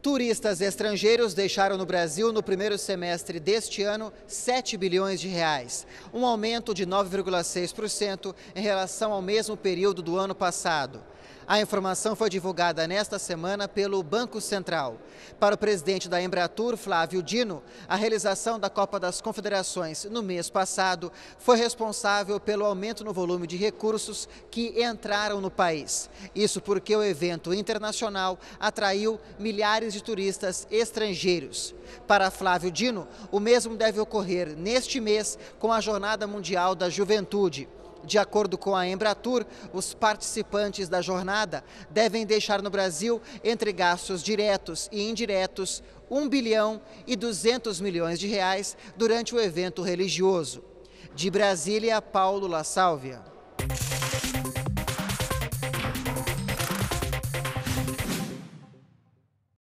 Turistas estrangeiros deixaram no Brasil no primeiro semestre deste ano 7 bilhões de reais, um aumento de 9,6% em relação ao mesmo período do ano passado. A informação foi divulgada nesta semana pelo Banco Central. Para o presidente da Embratur, Flávio Dino, a realização da Copa das Confederações no mês passado foi responsável pelo aumento no volume de recursos que entraram no país. Isso porque o evento internacional atraiu milhares milhares de turistas estrangeiros. Para Flávio Dino, o mesmo deve ocorrer neste mês com a Jornada Mundial da Juventude. De acordo com a Embratur, os participantes da jornada devem deixar no Brasil, entre gastos diretos e indiretos, 1 bilhão e 200 milhões de reais durante o evento religioso. De Brasília, Paulo La Sálvia.